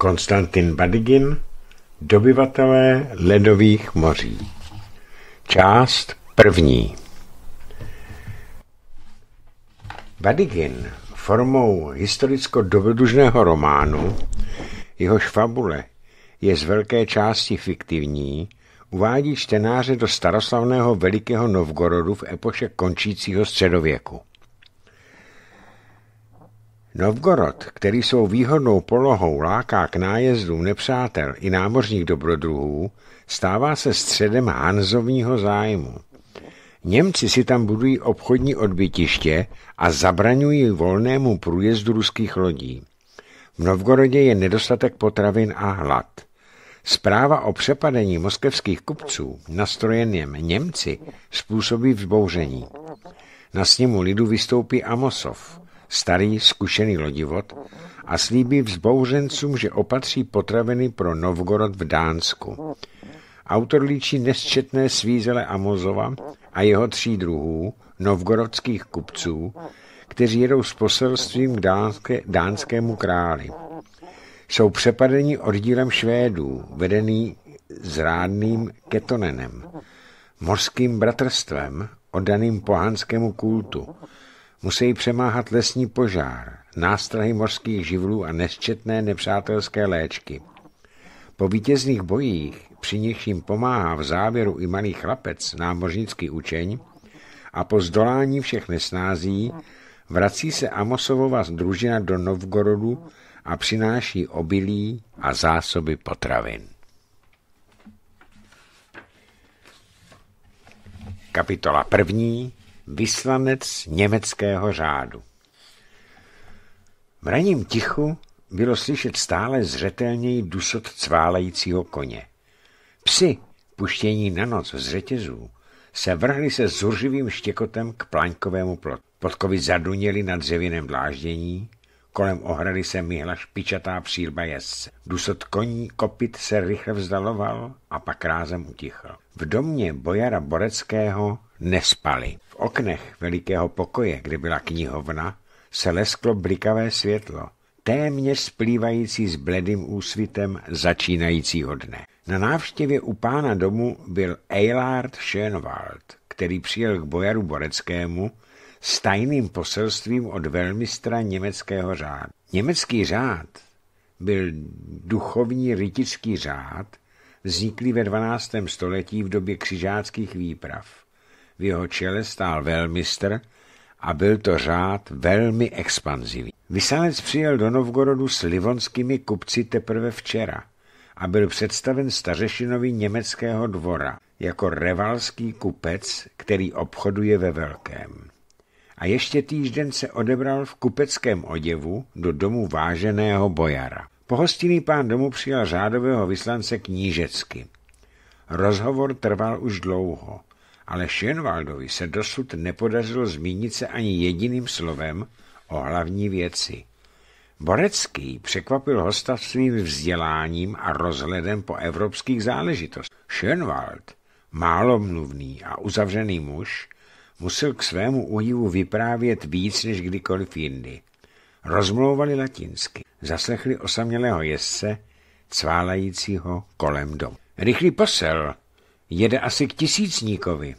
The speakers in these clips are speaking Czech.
Konstantin Badigin, Dobyvatelé ledových moří. Část první. Badigin formou historicko-dobrodružného románu, jehož fabule je z velké části fiktivní, uvádí čtenáře do staroslavného Velikého Novgorodu v epoše končícího středověku. Novgorod, který svou výhodnou polohou láká k nájezdu nepřátel i námořních dobrodruhů, stává se středem Hanzovního zájmu. Němci si tam budují obchodní odbytiště a zabraňují volnému průjezdu ruských lodí. V Novgorodě je nedostatek potravin a hlad. Zpráva o přepadení moskevských kupců nastrojeným Němci způsobí vzbouření. Na sněmu lidu vystoupí Amosov, starý zkušený lodivod, a slíbí vzbouřencům, že opatří potraviny pro Novgorod v Dánsku. Autor líčí nesčetné svízele Amozova a jeho tří druhů, novgorodských kupců, kteří jedou s poselstvím k dánské, dánskému králi. Jsou přepadeni oddílem Švédů, vedený zrádným Ketonenem, morským bratrstvem, oddaným pohanskému kultu, musí přemáhat lesní požár, nástrahy mořských živlů a nesčetné nepřátelské léčky. Po vítězných bojích, při nichž jim pomáhá v závěru i malý chlapec, námořnický učeň, a po zdolání všech nesnází, vrací se Amosovova družina do Novgorodu a přináší obilí a zásoby potravin. Kapitola první vyslanec německého řádu. V raním tichu bylo slyšet stále zřetelněji dusot cválejícího koně. Psi, puštění na noc z řetězů, se vrhli se zuřivým štěkotem k plaňkovému plotu. Podkovy zaduněli na dřevěném dláždění, kolem ohrady se myhla špičatá přírba jezdce. Dusot koní kopit se rychle vzdaloval a pak rázem utichl. V domě bojara Boreckého Nespali. V oknech velikého pokoje, kde byla knihovna, se lesklo blikavé světlo, téměř splývající s bledým úsvitem začínajícího dne. Na návštěvě u pána domu byl Eilard Schönwald, který přijel k bojaru Boreckému s tajným poselstvím od velmistra německého řádu. Německý řád byl duchovní rytický řád, vzniklý ve 12. století v době křižáckých výprav v jeho čele stál velmistr a byl to řád velmi expanzivní. Vysanec přijel do Novgorodu s livonskými kupci teprve včera a byl představen stařešinovi německého dvora jako revalský kupec, který obchoduje ve velkém. A ještě týžden se odebral v kupeckém oděvu do domu váženého bojara. Pohostinný pán domu přijal řádového vyslance knížecky. Rozhovor trval už dlouho ale Schönwaldovi se dosud nepodařilo zmínit se ani jediným slovem o hlavní věci. Borecký překvapil hosta svým vzděláním a rozhledem po evropských záležitostech. Schönwald, málomluvný a uzavřený muž, musel k svému údivu vyprávět víc než kdykoliv jindy. Rozmlouvali latinsky, zaslechli osamělého jezdce, cválajícího kolem domu. Rychlý posel, jede asi k tisícníkovi.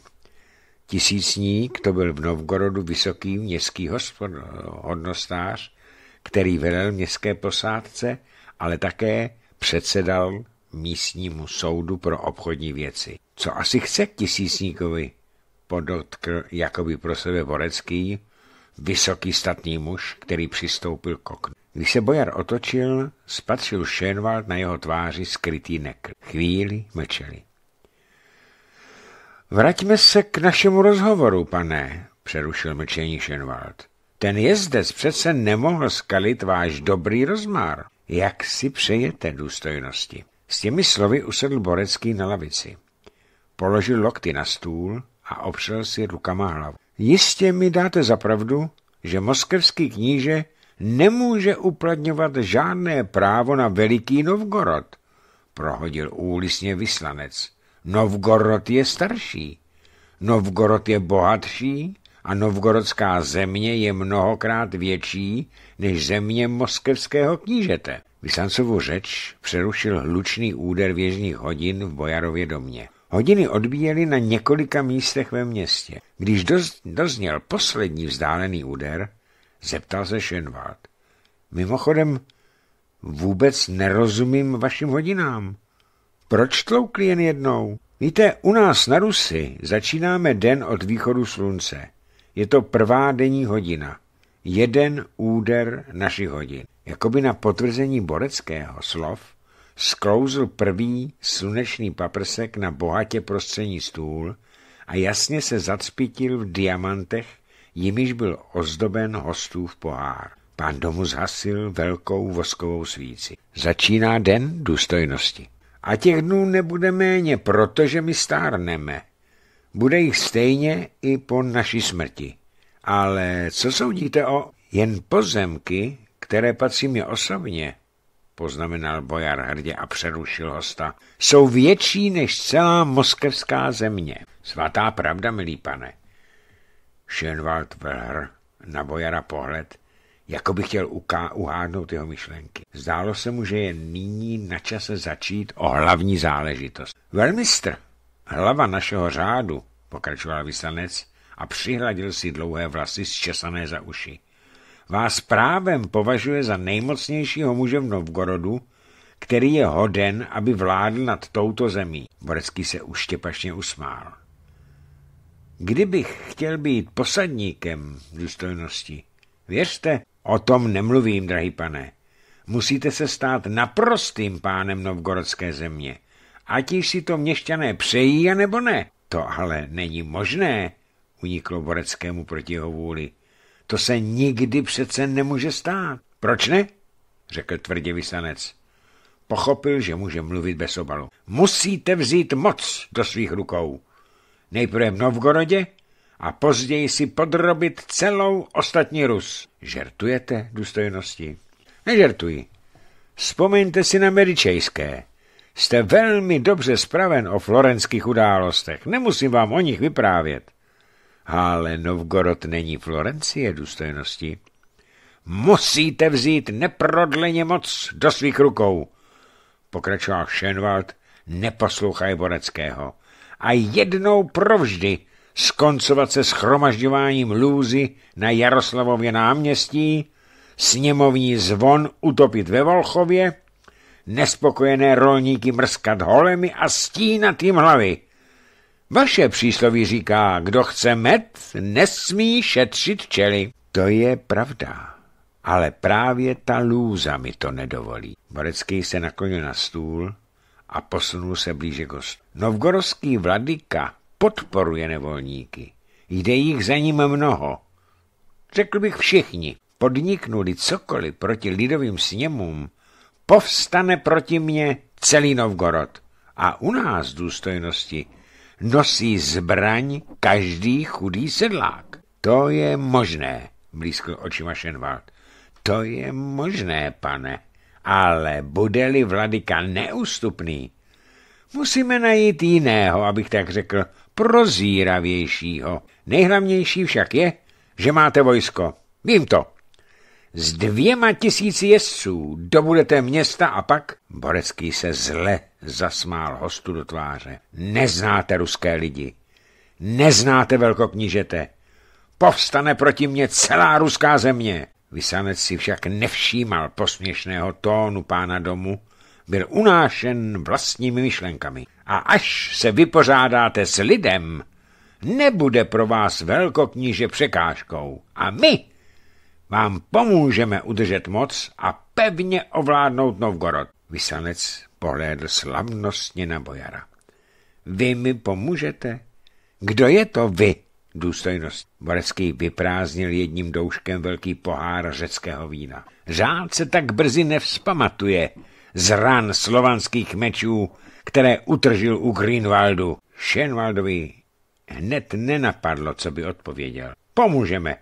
Tisícník to byl v Novgorodu vysoký městský hospod, hodnostář, který velel městské posádce, ale také předsedal místnímu soudu pro obchodní věci. Co asi chce k tisícníkovi, podotkl jakoby pro sebe Vorecký, vysoký statný muž, který přistoupil k oknu. Když se bojar otočil, spatřil Šenwald na jeho tváři skrytý nekr. Chvíli mlčeli. Vraťme se k našemu rozhovoru, pane, přerušil mlčení Schenwald. Ten jezdec přece nemohl skalit váš dobrý rozmár. Jak si přejete důstojnosti? S těmi slovy usedl Borecký na lavici. Položil lokty na stůl a opřel si rukama hlavu. Jistě mi dáte za pravdu, že moskevský kníže nemůže uplatňovat žádné právo na veliký Novgorod, prohodil úlisně vyslanec. Novgorod je starší, Novgorod je bohatší a novgorodská země je mnohokrát větší než země moskevského knížete. Vysancovu řeč přerušil hlučný úder věžních hodin v Bojarově domě. Hodiny odbíjely na několika místech ve městě. Když dozněl poslední vzdálený úder, zeptal se Šenwald. Mimochodem, vůbec nerozumím vašim hodinám. Proč tloukli jen jednou? Víte, u nás na Rusy začínáme den od východu slunce. Je to prvá denní hodina. Jeden úder našich hodin. Jakoby na potvrzení Boreckého slov sklouzl první slunečný paprsek na bohatě prostřední stůl a jasně se zacpítil v diamantech, jimiž byl ozdoben hostův pohár. Pán domu zhasil velkou voskovou svíci. Začíná den důstojnosti. A těch dnů nebude méně, protože my stárneme. Bude jich stejně i po naší smrti. Ale co soudíte o jen pozemky, které patří mi osobně, poznamenal bojar hrdě a přerušil hosta, jsou větší než celá moskevská země. Svatá pravda, milý pane. Schönwald velhr na bojara pohled jako by chtěl uhádnout jeho myšlenky. Zdálo se mu, že je nyní na čase začít o hlavní záležitost. Velmistr, hlava našeho řádu, pokračoval vyslanec a přihladil si dlouhé vlasy zčesané za uši. Vás právem považuje za nejmocnějšího muže v Novgorodu, který je hoden, aby vládl nad touto zemí. Borecký se uštěpačně usmál. Kdybych chtěl být posadníkem důstojnosti, věřte, O tom nemluvím, drahý pane. Musíte se stát naprostým pánem novgorodské země. Ať již si to měšťané přejí, anebo ne. To ale není možné, uniklo Boreckému proti jeho vůli. To se nikdy přece nemůže stát. Proč ne? řekl tvrdě vysanec. Pochopil, že může mluvit bez obalu. Musíte vzít moc do svých rukou. Nejprve v Novgorodě, a později si podrobit celou ostatní Rus. Žertujete, důstojnosti? Nežertuji. Vzpomeňte si na medičejské. Jste velmi dobře spraven o florenských událostech. Nemusím vám o nich vyprávět. Ale Novgorod není Florencie, důstojnosti. Musíte vzít neprodleně moc do svých rukou, pokračoval Schenwald, neposlouchaj Boreckého. A jednou provždy skoncovat se schromažďováním lůzy na Jaroslavově náměstí, sněmovní zvon utopit ve Volchově, nespokojené rolníky mrskat holemi a stínat jim hlavy. Vaše přísloví říká, kdo chce med, nesmí šetřit čely. To je pravda, ale právě ta lůza mi to nedovolí. Borecký se naklonil na stůl a posunul se blíže k Novgorovský Novgorodský vladyka podporuje nevolníky. Jde jich za ním mnoho. Řekl bych všichni, podniknuli cokoliv proti lidovým sněmům, povstane proti mně celý Novgorod. A u nás důstojnosti nosí zbraň každý chudý sedlák. To je možné, blízkl očima Šenwald. To je možné, pane, ale bude-li vladyka neústupný, musíme najít jiného, abych tak řekl, prozíravějšího. Nejhlavnější však je, že máte vojsko. Vím to. S dvěma tisíci jezdců dobudete města a pak... Borecký se zle zasmál hostu do tváře. Neznáte ruské lidi. Neznáte velkoknížete. Povstane proti mně celá ruská země. Vysanec si však nevšímal posměšného tónu pána domu byl unášen vlastními myšlenkami. A až se vypořádáte s lidem, nebude pro vás velkokníže překážkou. A my vám pomůžeme udržet moc a pevně ovládnout Novgorod. Vysanec pohlédl slavnostně na bojara. Vy mi pomůžete? Kdo je to vy? důstojnost. Borecký vyprázdnil jedním douškem velký pohár řeckého vína. Řád se tak brzy nevzpamatuje, z ran slovanských mečů, které utržil u Greenwaldu. Shenwaldovi hned nenapadlo, co by odpověděl. Pomůžeme.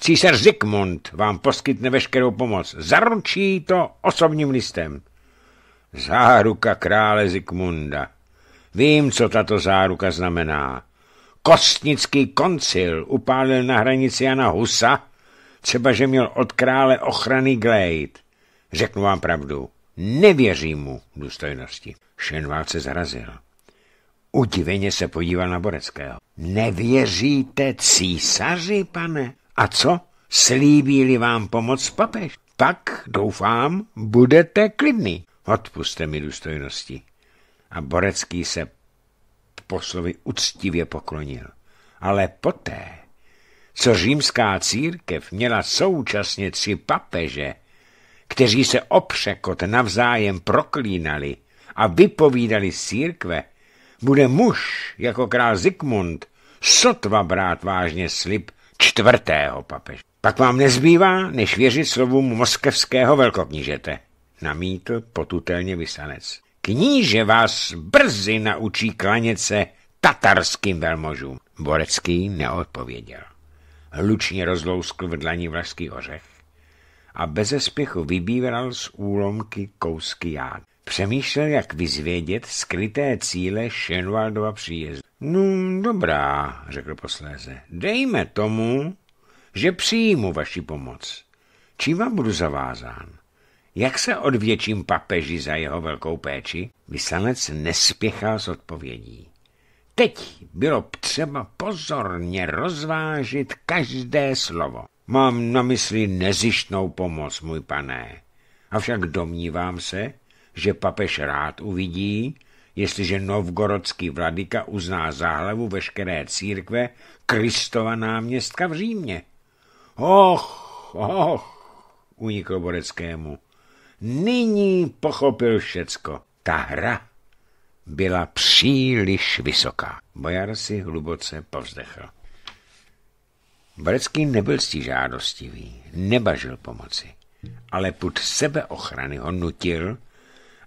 Císař Zikmund vám poskytne veškerou pomoc. Zaručí to osobním listem. Záruka krále Zikmunda. Vím, co tato záruka znamená. Kostnický koncil upálil na hranici Jana Husa, třeba že měl od krále ochranný glejt. Řeknu vám pravdu. Nevěřím mu důstojnosti. Šenvál se zrazil. Udiveně se podíval na Boreckého. Nevěříte císaři, pane? A co? Slíbí-li vám pomoc papež? Pak, doufám, budete klidný. Odpuste mi důstojnosti. A Borecký se poslovi uctivě poklonil. Ale poté, co římská církev měla současně tři papeže, kteří se opřekot navzájem proklínali a vypovídali z církve, bude muž jako král Zikmund sotva brát vážně slib čtvrtého papeže. Pak vám nezbývá, než věřit slovům moskevského velkoknížete, namítl potutelně vysanec. Kníže vás brzy naučí klanět se tatarským velmožům. Borecký neodpověděl. Hlučně rozlouskl v dlaní vlaský ořech a beze spěchu vybíral z úlomky kousky jád. Přemýšlel, jak vyzvědět skryté cíle Šenwaldova příjezdu. No, dobrá, řekl posléze. Dejme tomu, že přijmu vaši pomoc. Čím vám budu zavázán? Jak se odvětším papeži za jeho velkou péči? Vyslanec nespěchal s odpovědí. Teď bylo třeba pozorně rozvážit každé slovo. Mám na mysli nezištnou pomoc, můj pane. Avšak domnívám se, že papež rád uvidí, jestliže novgorodský vladyka uzná záhlavu veškeré církve Kristova náměstka v Římě. Och, och, unikl Boreckému. Nyní pochopil všecko. Ta hra byla příliš vysoká. Bojar si hluboce povzdechl. Balecký nebyl žádostivý, nebažil pomoci, ale put sebeochrany ho nutil,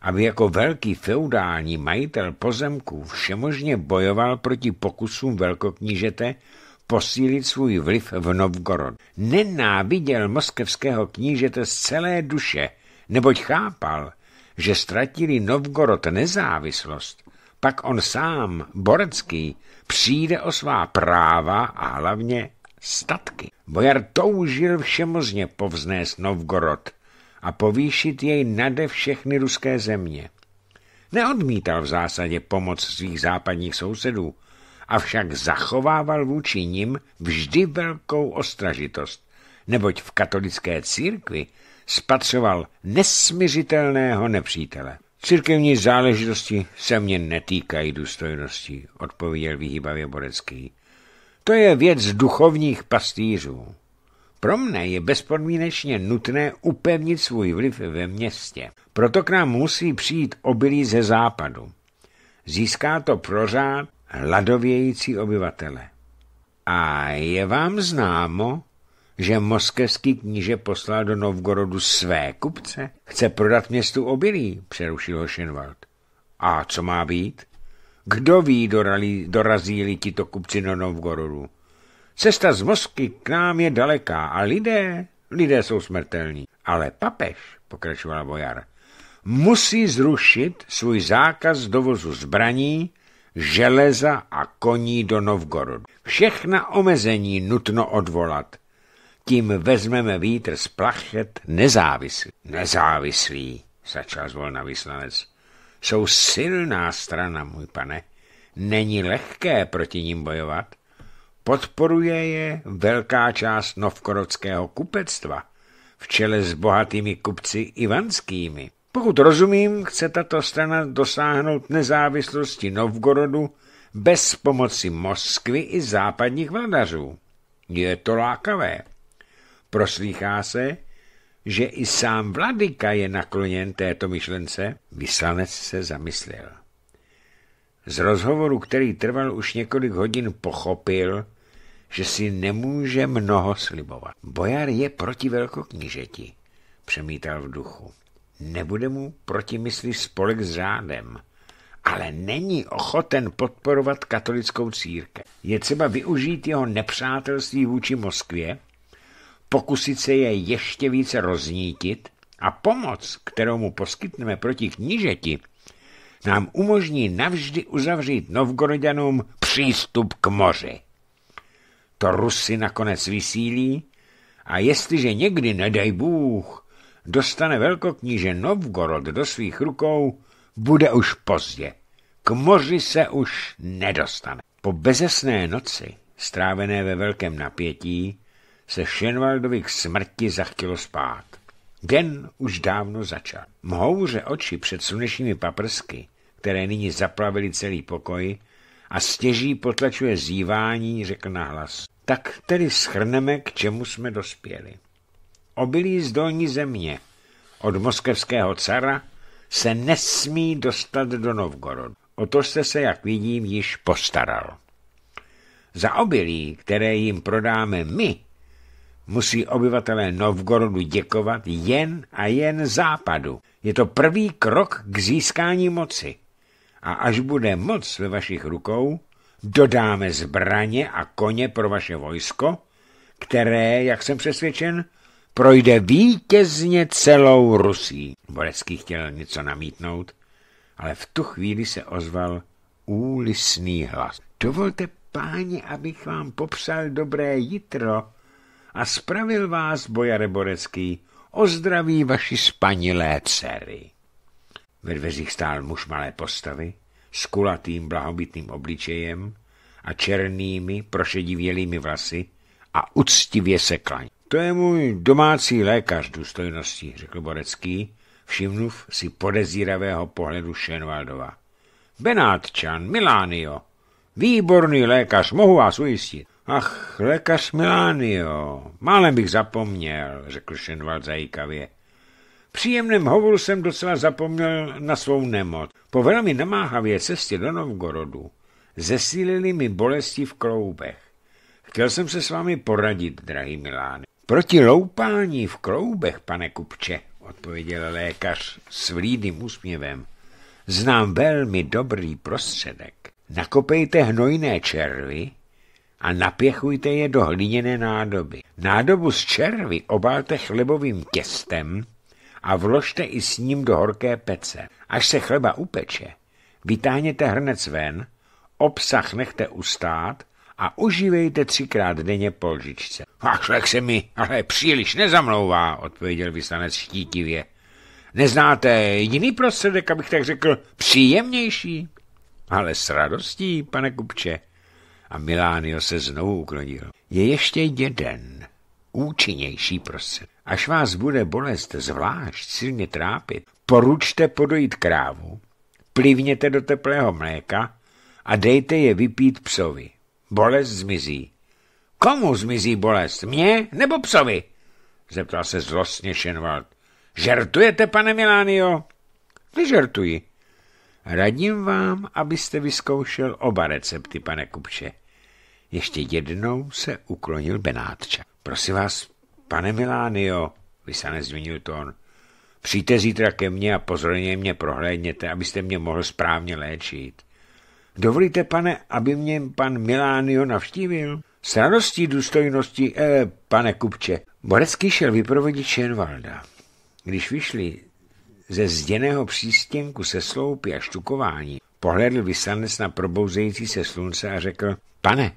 aby jako velký feudální majitel pozemků všemožně bojoval proti pokusům velkoknížete posílit svůj vliv v Novgorod. Nenáviděl moskevského knížete z celé duše, neboť chápal, že ztratili Novgorod nezávislost, pak on sám, Borecký, přijde o svá práva a hlavně statky. Bojar toužil všemozně povznést Novgorod a povýšit jej nade všechny ruské země. Neodmítal v zásadě pomoc svých západních sousedů, avšak zachovával vůči nim vždy velkou ostražitost, neboť v katolické církvi spatřoval nesmiřitelného nepřítele. Církevní záležitosti se mě netýkají důstojnosti, odpověděl vyhýbavě Borecký. To je věc duchovních pastýřů. Pro mne je bezpodmínečně nutné upevnit svůj vliv ve městě. Proto k nám musí přijít obilí ze západu. Získá to prořád hladovějící obyvatele. A je vám známo, že moskevský kníže poslal do Novgorodu své kupce? Chce prodat městu obilí, přerušil ho Šenwald. A co má být? Kdo ví, dorali, dorazí-li tito kupci do Novgorodu. Cesta z Moskvy k nám je daleká a lidé, lidé jsou smrtelní. Ale papež, pokračovala Bojar, musí zrušit svůj zákaz dovozu zbraní, železa a koní do Novgorodu. Všechna omezení nutno odvolat. Tím vezmeme vítr z plachet nezávislý. Nezávislý, začal zvolna vyslanec. Jsou silná strana, můj pane. Není lehké proti ním bojovat. Podporuje je velká část novkorodského kupectva v čele s bohatými kupci ivanskými. Pokud rozumím, chce tato strana dosáhnout nezávislosti Novgorodu bez pomoci Moskvy i západních vladařů. Je to lákavé. Proslýchá se, že i sám vladyka je nakloněn této myšlence, vyslanec se zamyslel. Z rozhovoru, který trval už několik hodin, pochopil, že si nemůže mnoho slibovat. Bojar je proti velkoknižeti, přemítal v duchu. Nebude mu proti mysli spolek s řádem, ale není ochoten podporovat katolickou církev. Je třeba využít jeho nepřátelství vůči Moskvě, pokusit se je ještě více roznítit a pomoc, kterou mu poskytneme proti knížeti, nám umožní navždy uzavřít Novgorodanům přístup k moři. To Rusy nakonec vysílí a jestliže někdy, nedej Bůh, dostane velkokníže Novgorod do svých rukou, bude už pozdě. K moři se už nedostane. Po bezesné noci, strávené ve velkém napětí, se Šenvaldovi k smrti zachtělo spát. Den už dávno začal. Mhouře oči před slunečními paprsky, které nyní zaplavily celý pokoj, a stěží potlačuje zívání, řekl nahlas. Tak tedy schrneme, k čemu jsme dospěli. Obilí z dolní země od moskevského cara se nesmí dostat do Novgorodu. O to jste se, jak vidím, již postaral. Za obilí, které jim prodáme my, musí obyvatelé Novgorodu děkovat jen a jen západu. Je to první krok k získání moci. A až bude moc ve vašich rukou, dodáme zbraně a koně pro vaše vojsko, které, jak jsem přesvědčen, projde vítězně celou Rusí. Borecký chtěl něco namítnout, ale v tu chvíli se ozval úlisný hlas. Dovolte, páni, abych vám popsal dobré jitro, a spravil vás, bojare Borecký, ozdraví vaši spanilé dcery. Ve dveřích stál muž malé postavy, s kulatým blahobytným obličejem a černými, prošedivělými vlasy a uctivě se klaň. To je můj domácí lékař důstojnosti, řekl Borecký, všimnuv si podezíravého pohledu Šenvaldova. Benátčan, Milánio, výborný lékař, mohu vás ujistit. Ach, lékař Milánio, málem bych zapomněl, řekl Šenval zajíkavě. Příjemném hovoru jsem docela zapomněl na svou nemoc. Po velmi namáhavě cestě do Novgorodu zesílili mi bolesti v kloubech. Chtěl jsem se s vámi poradit, drahý Milány. Proti loupání v kloubech, pane kupče, odpověděl lékař s vlídným úsměvem. Znám velmi dobrý prostředek. Nakopejte hnojné červy a napěchujte je do hliněné nádoby. Nádobu z červy obalte chlebovým těstem a vložte i s ním do horké pece. Až se chleba upeče, vytáhněte hrnec ven, obsah nechte ustát a užívejte třikrát denně po lžičce. Ach, se mi ale příliš nezamlouvá, odpověděl vyslanec štítivě. Neznáte jiný prostředek, abych tak řekl, příjemnější? Ale s radostí, pane kupče, a Milánio se znovu uklonil. Je ještě jeden účinnější prosím. Až vás bude bolest zvlášť silně trápit, poručte podojit krávu, plivněte do teplého mléka a dejte je vypít psovi. Bolest zmizí. Komu zmizí bolest? Mně nebo psovi? Zeptal se zlostně Šenwald. Žertujete, pane Milánio? Nežertuji. Radím vám, abyste vyzkoušel oba recepty, pane Kupče. Ještě jednou se uklonil Benátča. Prosím vás, pane Milánio, Lisanec změnil tón, přijďte zítra ke mně a pozorně mě prohlédněte, abyste mě mohl správně léčit. Dovolíte, pane, aby mě pan Milánio navštívil? S radostí, důstojností, eh, pane kupče. Borecký šel vyprovodit Šenvalda. Když vyšli ze zděného přístěnku se sloupy a štukování, pohledl vysanec na probouzející se slunce a řekl, pane,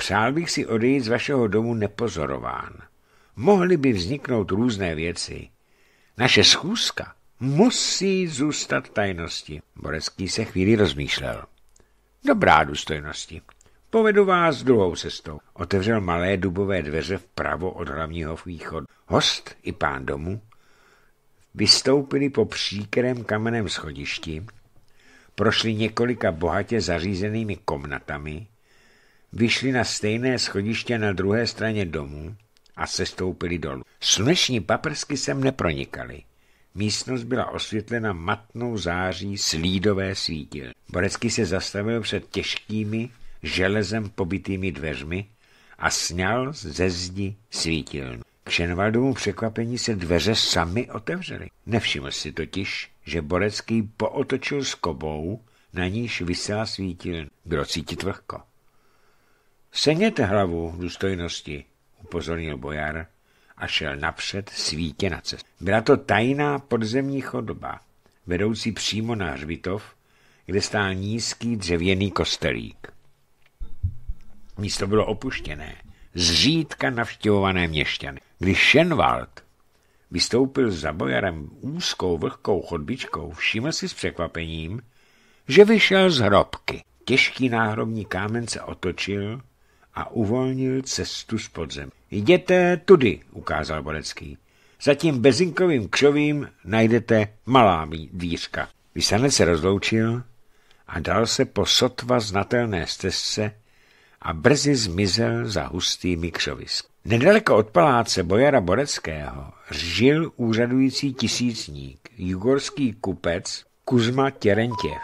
Přál bych si odejít z vašeho domu nepozorován. Mohly by vzniknout různé věci. Naše schůzka musí zůstat tajnosti. Borecký se chvíli rozmýšlel. Dobrá důstojnosti. Povedu vás druhou cestou. Otevřel malé dubové dveře vpravo od hlavního východu. Host i pán domu vystoupili po příkrém kamenem schodišti, prošli několika bohatě zařízenými komnatami, vyšli na stejné schodiště na druhé straně domu a sestoupili dolů. Sluneční paprsky sem nepronikaly. Místnost byla osvětlena matnou září slídové svítil. Borecký se zastavil před těžkými, železem pobitými dveřmi a sněl ze zdi svítilnu. K Šenvaldovu překvapení se dveře sami otevřely. Nevšiml si totiž, že Borecký pootočil skobou, na níž vysela svítilnu. Bylo cítit vlhko. Seněte hlavu důstojnosti, upozornil bojar a šel napřed svítě na cestu. Byla to tajná podzemní chodba vedoucí přímo na hřbitov, kde stál nízký dřevěný kostelík. Místo bylo opuštěné, zřídka navštěvované měšťany. Když Schenwald vystoupil za bojarem úzkou vlhkou chodbičkou, všiml si s překvapením, že vyšel z hrobky. Těžký náhrobní kámen se otočil a uvolnil cestu z podzem. Jděte tudy, ukázal Borecký. Za tím bezinkovým křovím najdete malá dvířka. Vysanec se rozloučil a dal se po sotva znatelné stezce a brzy zmizel za hustými křovisk. Nedaleko od paláce Bojara Boreckého žil úřadující tisícník, jugorský kupec Kuzma Těrentěv.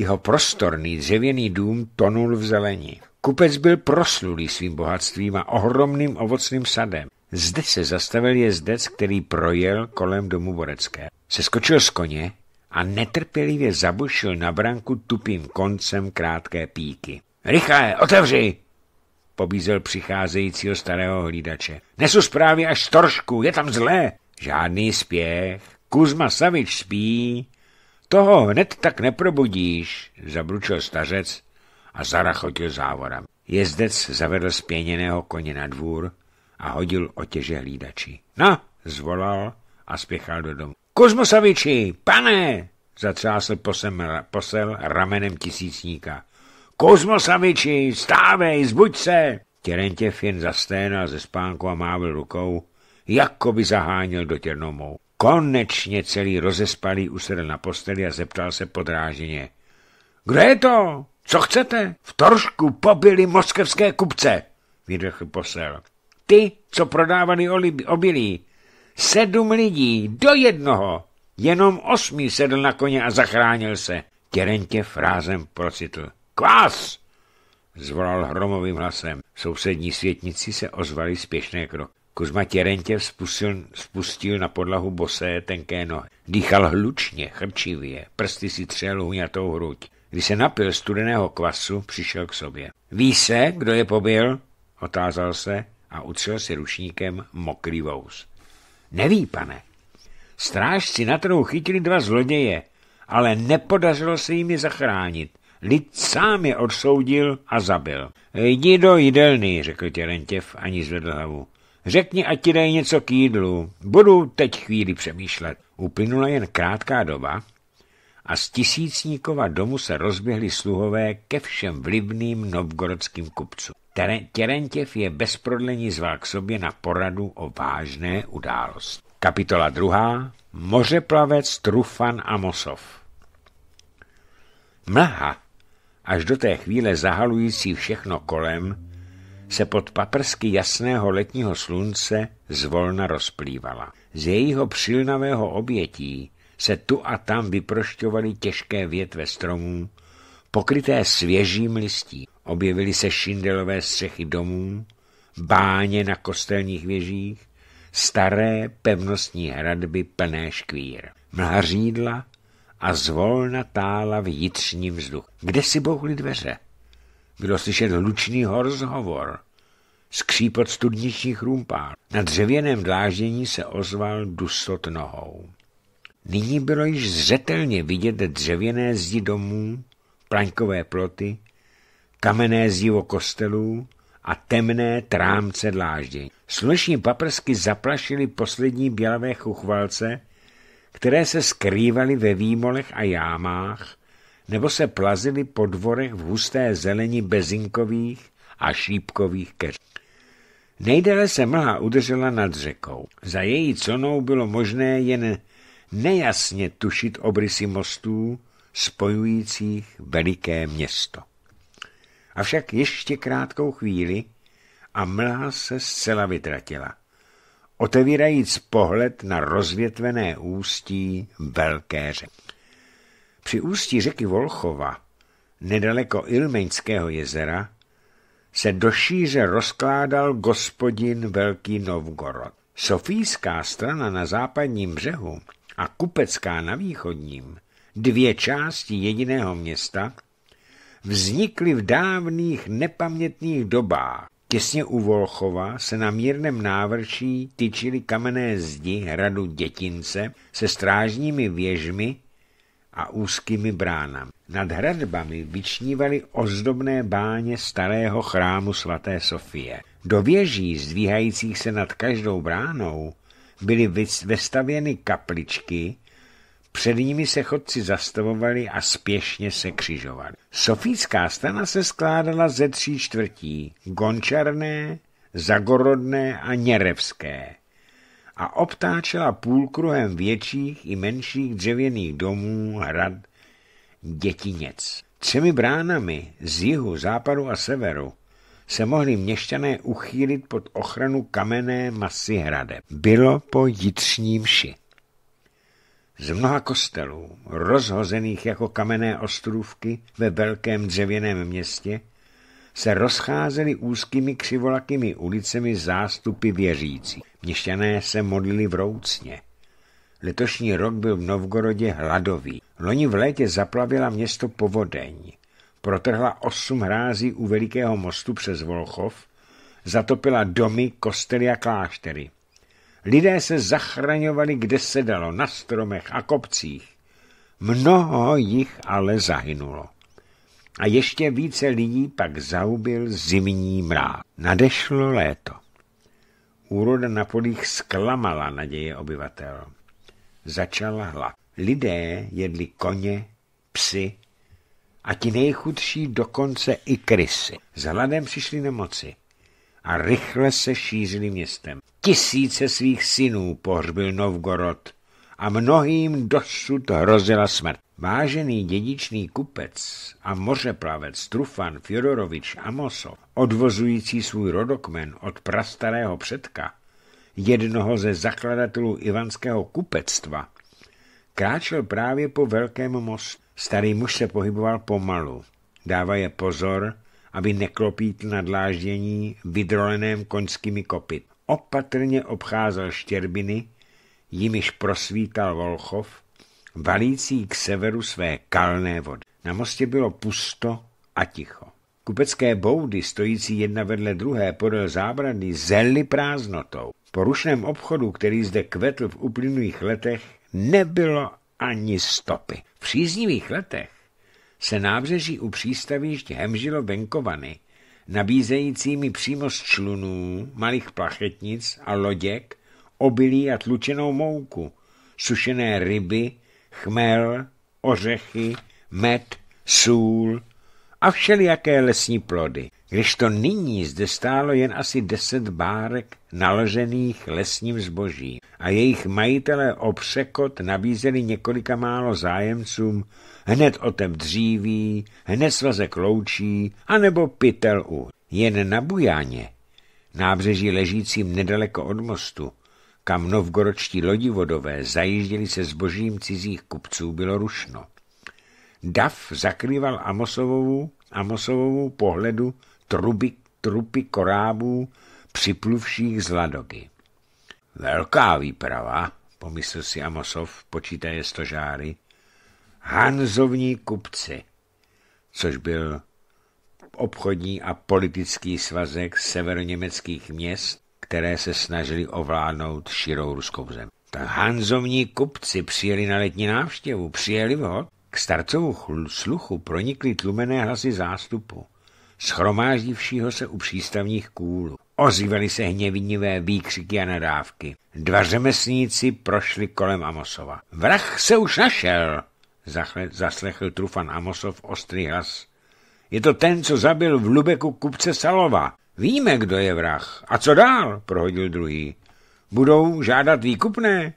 Jeho prostorný dřevěný dům tonul v zelení. Kupec byl proslulý svým bohatstvím a ohromným ovocným sadem. Zde se zastavil jezdec, který projel kolem domu Borecké. Seskočil z koně a netrpělivě zabušil na branku tupým koncem krátké píky. Rychle, otevři! pobízel přicházejícího starého hlídače. Nesu zprávy až storšku, je tam zlé! Žádný spěch, Kuzma Savič spí, toho hned tak neprobudíš, zabručil stařec a zarachotil závorem. Jezdec zavedl spěněného koně na dvůr a hodil otěže hlídači. Na, no, zvolal a spěchal do domu. Kozmosaviči, pane, zatřásl posem, posel ramenem tisícníka. Kozmosaviči, stávej, zbuď se! Těrentěv jen zasténal ze spánku a mávil rukou, jako by zahánil do těrnomou. Konečně celý rozespalý usedl na posteli a zeptal se podráženě. Kdo je to? Co chcete? V Toršku pobili moskevské kupce, vydrchl posel. Ty, co prodávali obilí. Sedm lidí, do jednoho. Jenom osmý sedl na koně a zachránil se. Těrentě frázem procitl. Kvás! Zvolal hromovým hlasem. V sousední světnici se ozvali spěšné kroky. Kuzma Těrentě spustil, spustil na podlahu bosé tenké nohy. Dýchal hlučně, chrčivě, prsty si třel hůňatou hruď. Když se napil studeného kvasu, přišel k sobě. Ví se, kdo je pobil? Otázal se a utřel si rušníkem mokrý vous. Neví, pane. Strážci na trhu chytili dva zloděje, ale nepodařilo se jim je zachránit. Lid sám je odsoudil a zabil. Jdi do jídelny, řekl Těrentěv, ani zvedl hlavu. Řekni, ať ti dej něco k jídlu. Budu teď chvíli přemýšlet. Uplynula jen krátká doba a z tisícníkova domu se rozběhli sluhové ke všem vlivným novgorodským kupcům. Terentěv je bez prodlení zval k sobě na poradu o vážné události. Kapitola 2. Mořeplavec Trufan Amosov Mlha, až do té chvíle zahalující všechno kolem, se pod paprsky jasného letního slunce zvolna rozplývala. Z jejího přilnavého obětí se tu a tam vyprošťovaly těžké větve stromů, pokryté svěžím listí. Objevily se šindelové střechy domů, báně na kostelních věžích, staré pevnostní hradby plné škvír. Mlha řídla a zvolna tála v jitřním vzduchu. Kde si bouhly dveře? bylo slyšet hlučný rozhovor, skřípot studničních rumpál. Na dřevěném dláždění se ozval dusot nohou. Nyní bylo již zřetelně vidět dřevěné zdi domů, plaňkové ploty, kamenné zdivo kostelů a temné trámce dláždění. Sluneční paprsky zaplašily poslední bělavé chuchvalce, které se skrývaly ve výmolech a jámách, nebo se plazily po dvorech v husté zelení bezinkových a šípkových keř. Nejdéle se mlha udržela nad řekou. Za její conou bylo možné jen nejasně tušit obrysy mostů spojujících veliké město. Avšak ještě krátkou chvíli a mlha se zcela vytratila, otevírajíc pohled na rozvětvené ústí velké řeky. Při ústí řeky Volchova, nedaleko Ilmeňského jezera, se do šíře rozkládal gospodin Velký Novgorod. Sofijská strana na západním břehu a kupecká na východním, dvě části jediného města, vznikly v dávných nepamětných dobách. Těsně u Volchova se na mírném návrší tyčily kamenné zdi hradu Dětince se strážními věžmi a úzkými bránami. Nad hradbami vyčnívaly ozdobné báně starého chrámu svaté Sofie. Do věží, zdvíhajících se nad každou bránou, byly vestavěny kapličky, před nimi se chodci zastavovali a spěšně se křižovali. Sofícká stana se skládala ze tří čtvrtí, gončarné, zagorodné a něrevské a obtáčela půlkruhem větších i menších dřevěných domů, hrad, dětinec. Třemi bránami z jihu, západu a severu se mohli měšťané uchýlit pod ochranu kamenné masy hrade. Bylo po jitřní mši. Z mnoha kostelů, rozhozených jako kamenné ostrůvky ve velkém dřevěném městě, se rozcházely úzkými křivolakými ulicemi zástupy věřící. Měšťané se modlili roucně. Letošní rok byl v Novgorodě hladový. Loni v létě zaplavila město povodeň. Protrhla osm hrází u Velikého mostu přes Volchov, zatopila domy, kostely a kláštery. Lidé se zachraňovali, kde se dalo, na stromech a kopcích. Mnoho jich ale zahynulo a ještě více lidí pak zahubil zimní mrák. Nadešlo léto. Úroda na polích zklamala naděje obyvatel. Začala hlad. Lidé jedli koně, psy a ti nejchudší dokonce i krysy. Z hladem přišli nemoci a rychle se šířili městem. Tisíce svých synů pohřbil Novgorod, a mnohým dosud hrozila smrt. Vážený dědičný kupec a mořeplavec Trufan Fjodorovič Amosov, odvozující svůj rodokmen od prastarého předka, jednoho ze zakladatelů ivanského kupectva, kráčel právě po velkém mostu. Starý muž se pohyboval pomalu. Dávaje pozor, aby neklopítl na dláždění vydroleném koňskými kopyt. Opatrně obcházel štěrbiny, jimiž prosvítal Volchov, valící k severu své kalné vody. Na mostě bylo pusto a ticho. Kupecké boudy, stojící jedna vedle druhé podél zábrany, zely prázdnotou. Po rušném obchodu, který zde kvetl v uplynulých letech, nebylo ani stopy. V příznivých letech se nábřeží u přístavišť hemžilo venkovany, nabízejícími přímo z člunů, malých plachetnic a loděk obilí a tlučenou mouku, sušené ryby, chmel, ořechy, med, sůl a všelijaké lesní plody, když to nyní zde stálo jen asi deset bárek naložených lesním zboží a jejich majitelé o nabízeli několika málo zájemcům hned otev dříví, hned svazek loučí anebo pytel u. Jen na Bujáně, nábřeží ležícím nedaleko od mostu, kam novgoročtí lodivodové zajížděli se zbožím cizích kupců, bylo rušno. Dav zakrýval Amosovovu, Amosovovu pohledu truby, trupy korábů připluvších z Ladogy. Velká výprava, pomyslel si Amosov, počítaje stožáry. Hanzovní kupci, což byl obchodní a politický svazek severoněmeckých měst, které se snažili ovládnout širou ruskou zem. Tak hanzovní kupci přijeli na letní návštěvu, přijeli vhod. K starcovu sluchu pronikly tlumené hlasy zástupu, schromáždivšího se u přístavních kůlů. Ozývaly se hněvinivé výkřiky a nadávky. Dva řemesníci prošli kolem Amosova. Vrah se už našel, zaslechl Trufan Amosov ostrý hlas. Je to ten, co zabil v Lubeku kupce Salova. Víme, kdo je vrah. A co dál? prohodil druhý. Budou žádat výkupné?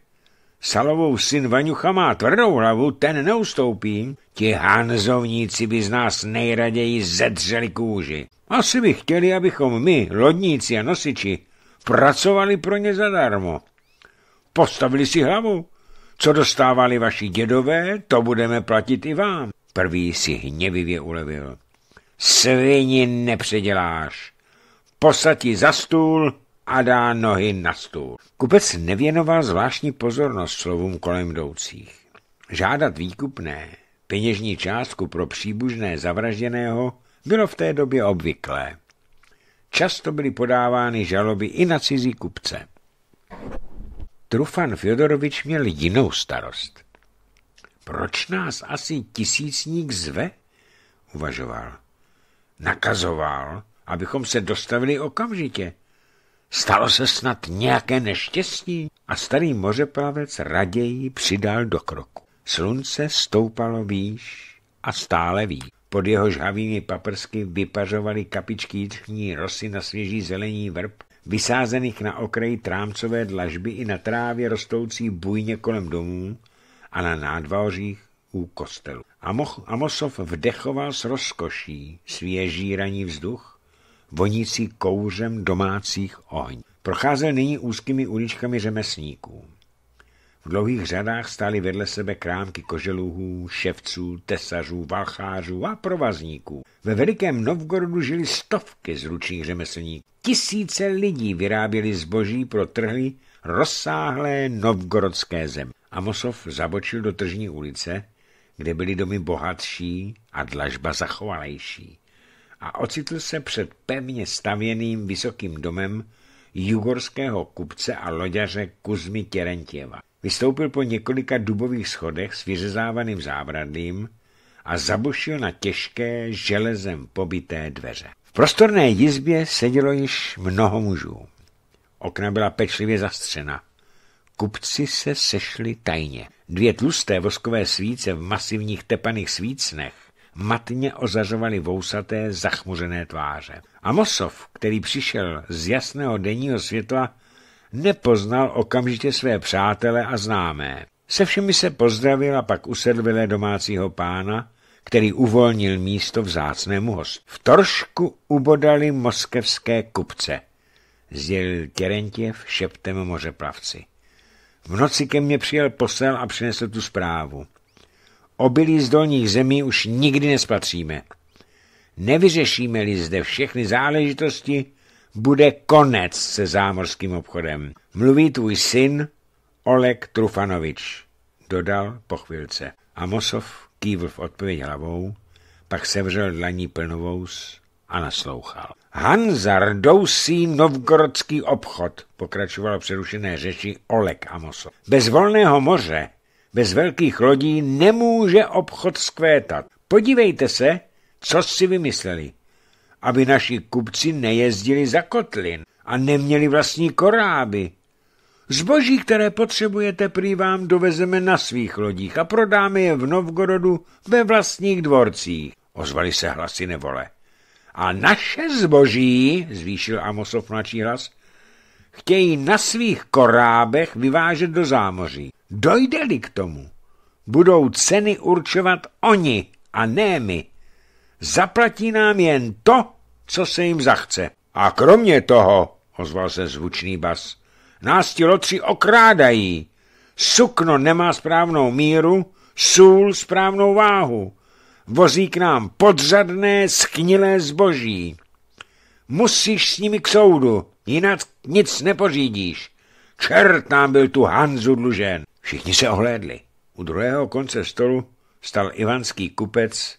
Salovou syn Vaňucha má tvrdou hlavu, ten neustoupí. Ti hanzovníci by z nás nejraději zedřeli kůži. Asi by chtěli, abychom my, lodníci a nosiči, pracovali pro ně zadarmo. Postavili si hlavu. Co dostávali vaši dědové, to budeme platit i vám. Prvý si hněvivě ulevil. Svini nepředěláš posadí za stůl a dá nohy na stůl. Kupec nevěnoval zvláštní pozornost slovům kolem jdoucích. Žádat výkupné, peněžní částku pro příbužné zavražděného bylo v té době obvyklé. Často byly podávány žaloby i na cizí kupce. Trufan Fjodorovič měl jinou starost. Proč nás asi tisícník zve? uvažoval. Nakazoval, abychom se dostavili okamžitě. Stalo se snad nějaké neštěstí a starý mořeplavec raději přidal do kroku. Slunce stoupalo výš a stále výš. Pod jeho žhavými paprsky vypařovaly kapičky jitřní rosy na svěží zelení vrb, vysázených na okraji trámcové dlažby i na trávě rostoucí bujně kolem domů a na nádvořích u kostelu. Amosov vdechoval s rozkoší svěží raní vzduch vonící kouřem domácích ohní. Procházel nyní úzkými uličkami řemeslníků. V dlouhých řadách stály vedle sebe krámky koželuhů, ševců, tesařů, valchářů a provazníků. Ve velikém Novgorodu žili stovky zručných řemeslníků. Tisíce lidí vyráběli zboží pro trhly rozsáhlé novgorodské zem. Amosov zabočil do tržní ulice, kde byly domy bohatší a dlažba zachovalejší a ocitl se před pevně stavěným vysokým domem jugorského kupce a loďaře Kuzmy Těrentěva. Vystoupil po několika dubových schodech s vyřezávaným zábradlím a zabušil na těžké, železem pobité dveře. V prostorné jizbě sedělo již mnoho mužů. Okna byla pečlivě zastřena. Kupci se sešli tajně. Dvě tlusté voskové svíce v masivních tepaných svícnech matně ozařovaly vousaté, zachmuřené tváře. A Mosov, který přišel z jasného denního světla, nepoznal okamžitě své přátele a známé. Se všemi se pozdravil a pak usedl domácího pána, který uvolnil místo vzácnému hostu. V Toršku ubodali moskevské kupce, sdělil Těrentěv šeptem mořeplavci. V noci ke mně přijel posel a přinesl tu zprávu. Obilí z dolních zemí už nikdy nespatříme. Nevyřešíme-li zde všechny záležitosti, bude konec se zámořským obchodem. Mluví tvůj syn Oleg Trufanovič, dodal po chvilce. Amosov kývl v odpověď hlavou, pak sevřel dlaní plnovous a naslouchal. Hanzar dousí novgorodský obchod, pokračoval v přerušené řeči Oleg Amosov. Bez volného moře bez velkých lodí nemůže obchod zkvétat. Podívejte se, co si vymysleli. Aby naši kupci nejezdili za kotlin a neměli vlastní koráby. Zboží, které potřebujete, prý vám dovezeme na svých lodích a prodáme je v Novgorodu ve vlastních dvorcích, ozvali se hlasy nevole. A naše zboží, zvýšil Amosov mladší hlas, chtějí na svých korábech vyvážet do zámoří. Dojde-li k tomu, budou ceny určovat oni a ne my. Zaplatí nám jen to, co se jim zachce. A kromě toho, ozval se zvučný bas, nás ti lotři okrádají. Sukno nemá správnou míru, sůl správnou váhu. Vozí k nám podřadné, schnilé zboží. Musíš s nimi k soudu, jinak nic nepořídíš. Čert nám byl tu Hanzu dlužen. Všichni se ohlédli. U druhého konce stolu stal ivanský kupec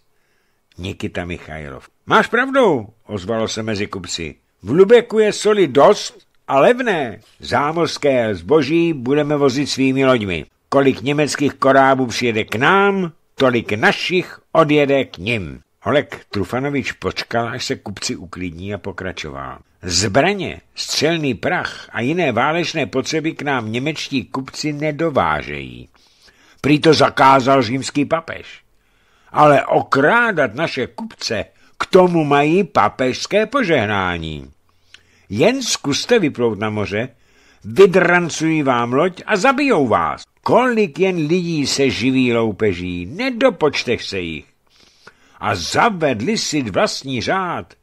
Nikita Michajlov. Máš pravdu, ozvalo se mezi kupci. V Lubeku je soli dost a levné. Zámořské zboží budeme vozit svými loďmi. Kolik německých korábů přijede k nám, tolik našich odjede k nim. Holek Trufanovič počkal, až se kupci uklidní a pokračoval. Zbraně, střelný prach a jiné válečné potřeby k nám němečtí kupci nedovážejí. Prý to zakázal římský papež. Ale okrádat naše kupce, k tomu mají papežské požehnání. Jen zkuste vyplout na moře, vydrancují vám loď a zabijou vás. Kolik jen lidí se živí loupeží, nedopočteš se jich a zavedli si vlastní řád.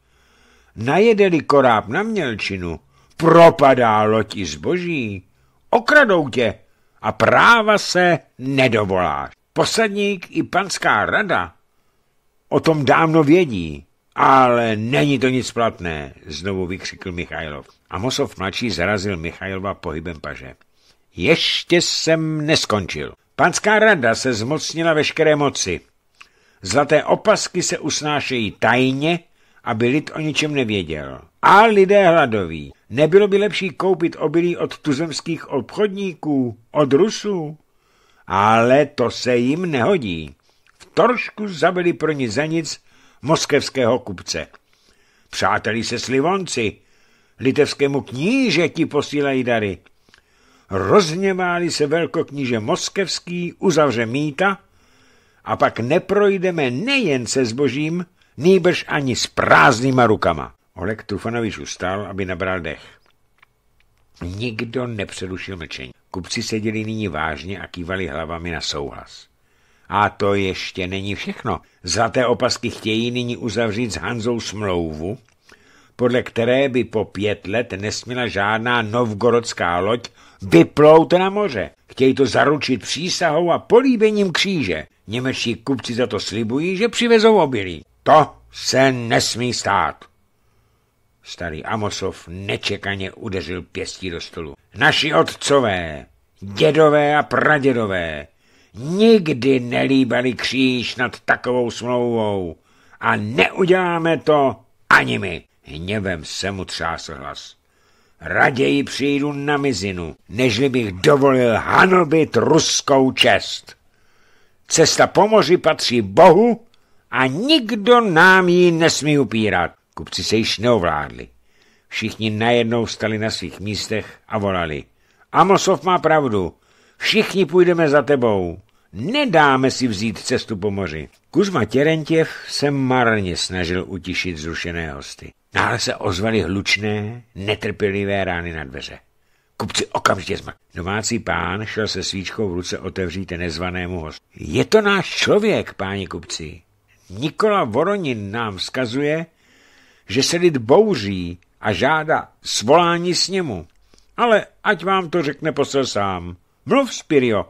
Najedeli koráb na mělčinu, propadá loď i zboží, okradou tě a práva se nedovoláš. Posadník i panská rada o tom dávno vědí, ale není to nic platné, znovu vykřikl A Mosov mladší zarazil Michajlova pohybem paže. Ještě jsem neskončil. Panská rada se zmocnila veškeré moci. Zlaté opasky se usnášejí tajně, aby lid o ničem nevěděl. A lidé hladoví. Nebylo by lepší koupit obilí od tuzemských obchodníků, od Rusů? Ale to se jim nehodí. V Toršku zabili pro ní za nic moskevského kupce. Přáteli se slivonci, litevskému knížeti posílají dary. Rozněváli se velkokníže moskevský, uzavře mýta, a pak neprojdeme nejen se zbožím, nýbrž ani s prázdnýma rukama. Oleg Trufanovič ustál, aby nabral dech. Nikdo nepředušil mlčení. Kupci seděli nyní vážně a kývali hlavami na souhlas. A to ještě není všechno. Zlaté opasky chtějí nyní uzavřít s Hanzou smlouvu, podle které by po pět let nesměla žádná novgorodská loď vyplout na moře. Chtějí to zaručit přísahou a políbením kříže. Němečtí kupci za to slibují, že přivezou obilí. To se nesmí stát. Starý Amosov nečekaně udeřil pěstí do stolu. Naši otcové, dědové a pradědové nikdy nelíbali kříž nad takovou smlouvou a neuděláme to ani my. Hněvem se mu třásl hlas. Raději přijdu na mizinu, nežli bych dovolil hanobit ruskou čest. Cesta po moři patří Bohu a nikdo nám ji nesmí upírat. Kupci se již neovládli. Všichni najednou stali na svých místech a volali. Amosov má pravdu, všichni půjdeme za tebou. Nedáme si vzít cestu po moři. Kuzma Těrentěv se marně snažil utišit zrušené hosty. Náhle se ozvaly hlučné, netrpělivé rány na dveře. Kupci okamžitě zmak. Domácí pán šel se svíčkou v ruce otevřít nezvanému hostu. Je to náš člověk, páni kupci. Nikola Voronin nám vzkazuje, že se lid bouří a žádá svolání s němu. Ale ať vám to řekne posel sám. Mluv, Spirio,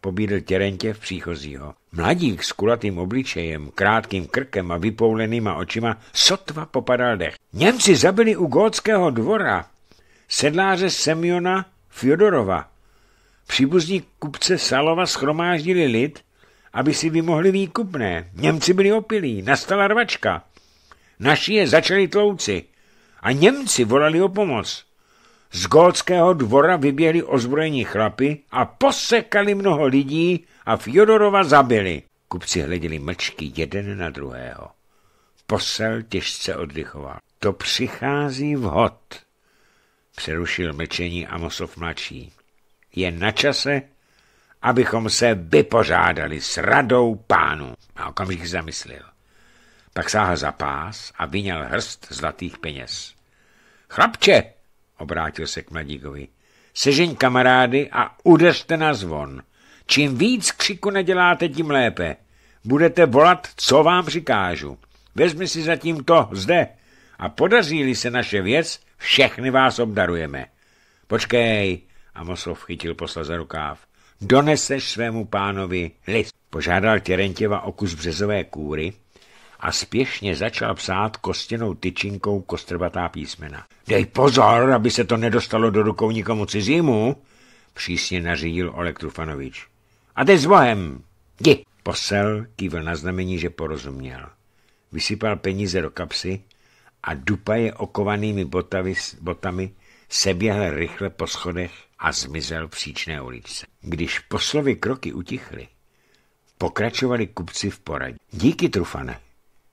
pobídl Terentě v příchozího. Mladík s kulatým obličejem, krátkým krkem a vypoulenýma očima sotva popadal dech. Němci zabili u Gótského dvora sedláře Semjona Fjodorova. Příbuzní kupce Salova schromáždili lid, aby si vymohli výkupné. Němci byli opilí, nastala rvačka. Naši je začali tlouci a Němci volali o pomoc. Z Goldského dvora vyběhli ozbrojení chlapy a posekali mnoho lidí a Fjodorova zabili. Kupci hleděli mlčky jeden na druhého. Posel těžce oddychoval. To přichází vhod přerušil mlčení Amosov mladší. Je na čase, abychom se vypořádali s radou pánu. A okamžik zamyslil. Pak sáhl za pás a vyněl hrst zlatých peněz. Chlapče, obrátil se k mladíkovi, sežeň kamarády a udeřte na zvon. Čím víc křiku neděláte, tím lépe. Budete volat, co vám přikážu. Vezmi si zatím to zde, a podaří-li se naše věc, všechny vás obdarujeme. Počkej, Amosov chytil posla za rukáv. Doneseš svému pánovi list. Požádal Těrentěva o kus březové kůry a spěšně začal psát kostěnou tyčinkou kostrbatá písmena. Dej pozor, aby se to nedostalo do rukou nikomu cizímu, přísně nařídil Oleg Trufanovič. A teď s Bohem, jdi. Posel kývil na znamení, že porozuměl. Vysypal peníze do kapsy a Dupa je okovanými botavy, botami seběhl rychle po schodech a zmizel v příčné uličce. Když poslovy kroky utichly, pokračovali kupci v poradě. Díky, Trufane,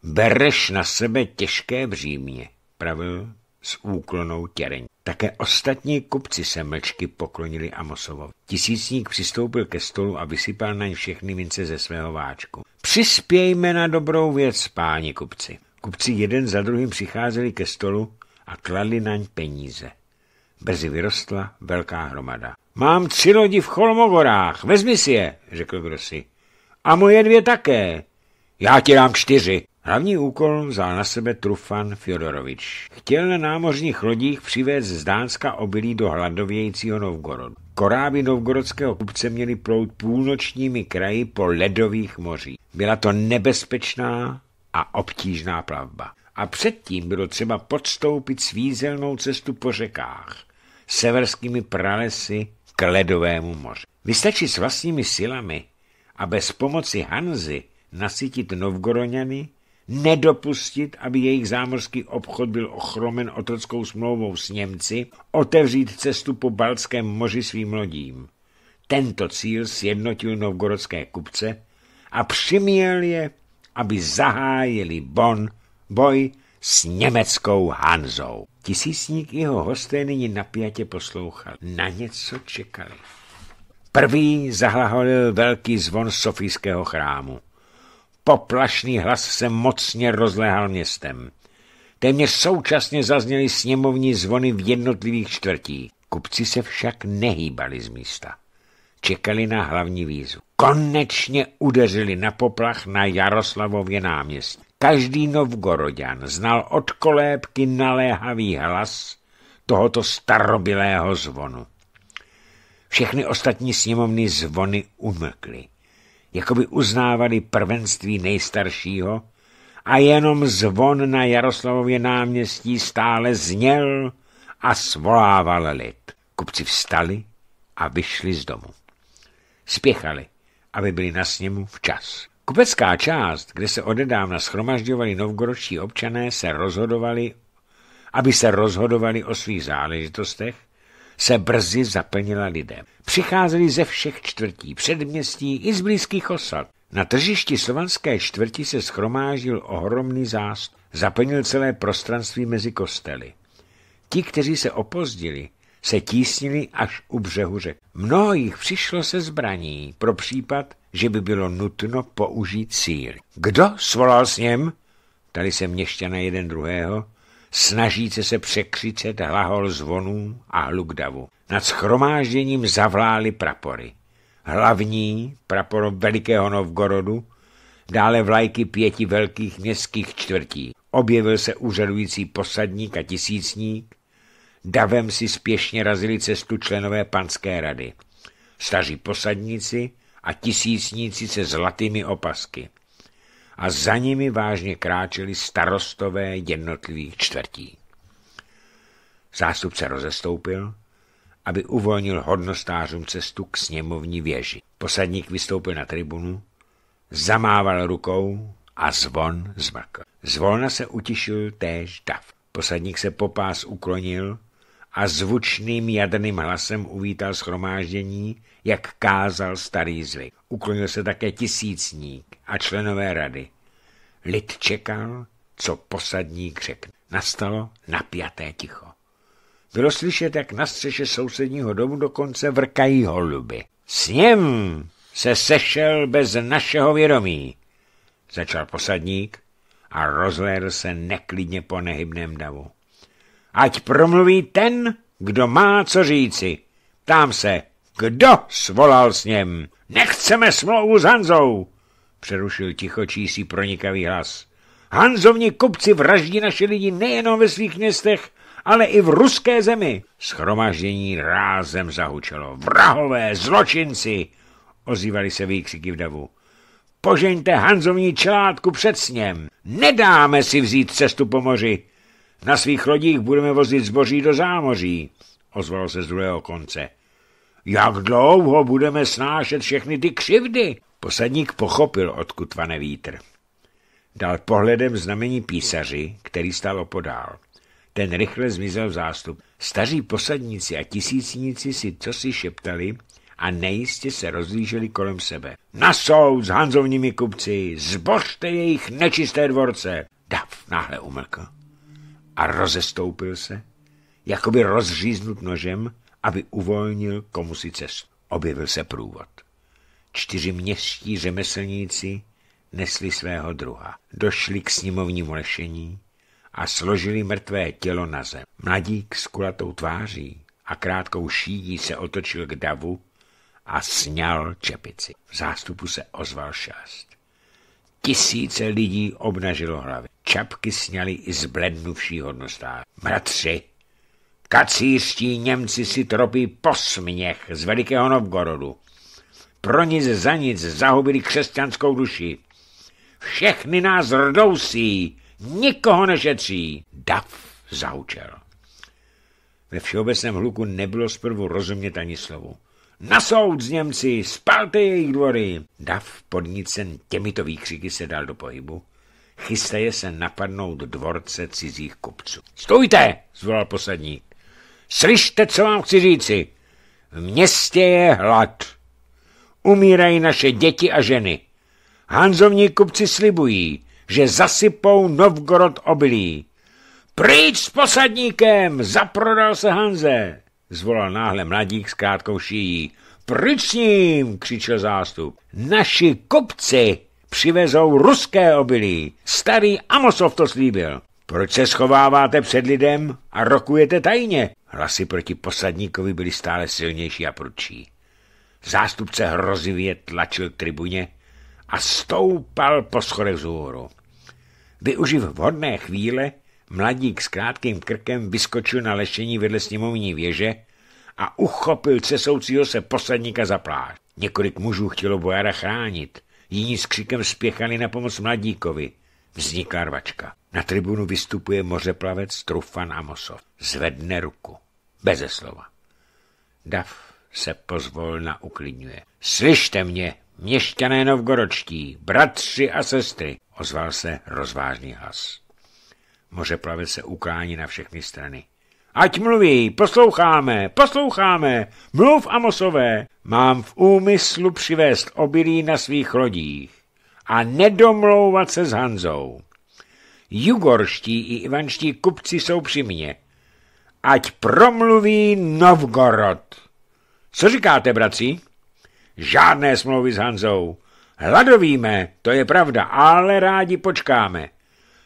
bereš na sebe těžké břímě, pravil s úklonou těreň. Také ostatní kupci se mlčky poklonili Amosovovi. Tisícník přistoupil ke stolu a vysypal na ně všechny mince ze svého váčku. Přispějme na dobrou věc, páni kupci. Kupci jeden za druhým přicházeli ke stolu a kladli naň peníze. Brzy vyrostla velká hromada. Mám tři lodi v Cholmogorách, vezmi si je, řekl Grossi. A moje dvě také. Já ti dám čtyři. Hlavní úkol vzal na sebe Trufan Fjodorovič. Chtěl na námořních lodích přivést z Dánska obilí do hladovějícího Novgorodu. Koráby novgorodského kupce měly plout půlnočními kraji po ledových mořích. Byla to nebezpečná a obtížná plavba. A předtím bylo třeba podstoupit svízelnou cestu po řekách, severskými pralesy k ledovému moři. Vystačí s vlastními silami a bez pomoci Hanzy nasytit Novgoroňany, nedopustit, aby jejich zámořský obchod byl ochromen otrockou smlouvou s Němci, otevřít cestu po Balckém moři svým lodím. Tento cíl sjednotil novgorodské kupce a přiměl je aby zahájili Bon boj s německou Hanzou. Tisícník jeho hosté nyní napjatě poslouchal. Na něco čekali. Prvý zahlaholil velký zvon sofijského chrámu. Poplašný hlas se mocně rozléhal městem. Téměř současně zazněly sněmovní zvony v jednotlivých čtvrtích. Kupci se však nehýbali z místa čekali na hlavní výzvu. Konečně udeřili na poplach na Jaroslavově náměstí. Každý Novgorodan znal od kolébky naléhavý hlas tohoto starobilého zvonu. Všechny ostatní sněmovny zvony umlkly, jako by uznávali prvenství nejstaršího a jenom zvon na Jaroslavově náměstí stále zněl a svolával lid. Kupci vstali a vyšli z domu spěchali, aby byli na sněmu včas. Kupecká část, kde se odedávna schromažďovali novgoročtí občané, se rozhodovali, aby se rozhodovali o svých záležitostech, se brzy zaplnila lidem. Přicházeli ze všech čtvrtí, předměstí i z blízkých osad. Na tržišti slovanské čtvrti se schromáždil ohromný zást, zaplnil celé prostranství mezi kostely. Ti, kteří se opozdili, se tísnili až u břehu řek. Mnoho jich přišlo se zbraní pro případ, že by bylo nutno použít síl. Kdo svolal s něm? Tady se na jeden druhého, snažíce se překřicet hlahol zvonů a hluk davu. Nad schromážděním zavlály prapory. Hlavní, prapor Velikého Novgorodu, dále vlajky pěti velkých městských čtvrtí. Objevil se úřadující posadník a tisícník, Davem si spěšně razili cestu členové panské rady. Staří posadníci a tisícníci se zlatými opasky. A za nimi vážně kráčeli starostové jednotlivých čtvrtí. Zástupce rozestoupil, aby uvolnil hodnostářům cestu k sněmovní věži. Posadník vystoupil na tribunu, zamával rukou a zvon zmrkl. Zvolna se utišil též dav. Posadník se popás uklonil a zvučným jadrným hlasem uvítal schromáždění, jak kázal starý zvyk. Uklonil se také tisícník a členové rady. Lid čekal, co posadník řekne. Nastalo napjaté ticho. Bylo slyšet, jak na střeše sousedního domu dokonce vrkají holuby. S ním se sešel bez našeho vědomí, začal posadník a rozhlédl se neklidně po nehybném davu. Ať promluví ten, kdo má co říci. Ptám se, kdo svolal s něm? Nechceme smlouvu s Hanzou, přerušil tichočísí pronikavý hlas. Hanzovní kupci vraždí naše lidi nejenom ve svých městech, ale i v ruské zemi. Schromaždění rázem zahučelo. Vrahové, zločinci, Ozývali se výkřiky v davu. Požeňte Hanzovní čelátku před sněm. Nedáme si vzít cestu po moři. Na svých lodích budeme vozit zboží do zámoří, ozval se z druhého konce. Jak dlouho budeme snášet všechny ty křivdy? Posadník pochopil, odkud vane vítr. Dal pohledem znamení písaři, který stál opodál. Ten rychle zmizel v zástup. Staří posadníci a tisícníci si co si šeptali a nejistě se rozlíželi kolem sebe. Na soud s hanzovními kupci, zbořte jejich nečisté dvorce. Dav náhle umlkl a rozestoupil se, jako by rozříznut nožem, aby uvolnil komu si cestu. Objevil se průvod. Čtyři městští řemeslníci nesli svého druha. Došli k sněmovnímu lešení a složili mrtvé tělo na zem. Mladík s kulatou tváří a krátkou šídí se otočil k davu a sněl čepici. V zástupu se ozval šast. Tisíce lidí obnažilo hlavy. Čapky sněli i zblednuvší hodnostá. Mratři, kacířští Němci si tropí posměch z Velikého Novgorodu. Pro nic za nic zahubili křesťanskou duši. Všechny nás rdousí, nikoho nešetří. Dav zaučel. Ve všeobecném hluku nebylo zprvu rozumět ani slovu. Na soud z Němci, spalte jejich dvory! Dav, podnícen těmito výkřiky, se dal do pohybu. Chystaje se napadnout dvorce cizích kupců. Stůjte, zvolal posadník. Slyšte, co vám chci říci. V městě je hlad. Umírají naše děti a ženy. Hanzovní kupci slibují, že zasypou Novgorod obilí. Pryč s posadníkem, zaprodal se Hanze zvolal náhle mladík s krátkou šíjí. Pryč s ním, křičel zástup. Naši kopci přivezou ruské obilí. Starý Amosov to slíbil. Proč se schováváte před lidem a rokujete tajně? Hlasy proti posadníkovi byly stále silnější a prudší. Zástupce hrozivě tlačil k tribuně a stoupal po schodech vzhůru. Využiv vhodné chvíle, Mladík s krátkým krkem vyskočil na lešení vedle sněmovní věže a uchopil cesoucího se posadníka za pláž. Několik mužů chtělo bojára chránit. Jiní s křikem spěchali na pomoc mladíkovi. Vznikla rvačka. Na tribunu vystupuje mořeplavec Trufan Amosov. Zvedne ruku. Beze slova. Dav se pozvolna uklidňuje. Slyšte mě, měšťané novgoročtí, bratři a sestry, ozval se rozvážný hlas. Moře plave se ukání na všechny strany. Ať mluví, posloucháme, posloucháme, mluv Amosové. Mám v úmyslu přivést obilí na svých lodích a nedomlouvat se s Hanzou. Jugorští i ivanští kupci jsou při mně. Ať promluví Novgorod. Co říkáte, bratři? Žádné smlouvy s Hanzou. Hladovíme, to je pravda, ale rádi počkáme.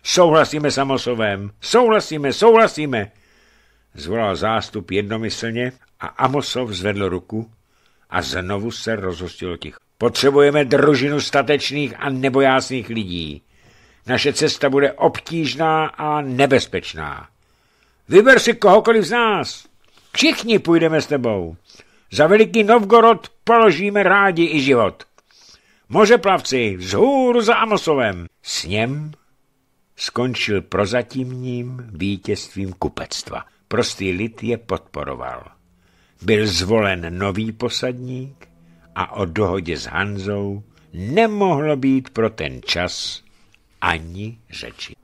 Souhlasíme s Amosovem, souhlasíme, souhlasíme, zvolal zástup jednomyslně a Amosov zvedl ruku a znovu se rozhostil ticho. Potřebujeme družinu statečných a nebojásných lidí. Naše cesta bude obtížná a nebezpečná. Vyber si kohokoliv z nás. Všichni půjdeme s tebou. Za veliký Novgorod položíme rádi i život. Moře plavci, vzhůru za Amosovem. S něm skončil prozatímním vítězstvím kupectva. Prostý lid je podporoval. Byl zvolen nový posadník a o dohodě s Hanzou nemohlo být pro ten čas ani řeči.